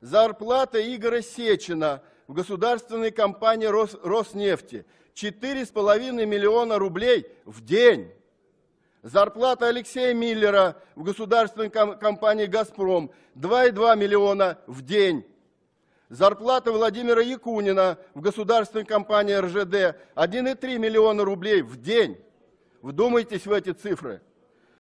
Зарплата Игоря Сечина в государственной компании Рос, Роснефти 4,5 миллиона рублей в день. Зарплата Алексея Миллера в государственной компании «Газпром» 2,2 миллиона в день. Зарплата Владимира Якунина в государственной компании РЖД 1,3 миллиона рублей в день. Вдумайтесь в эти цифры.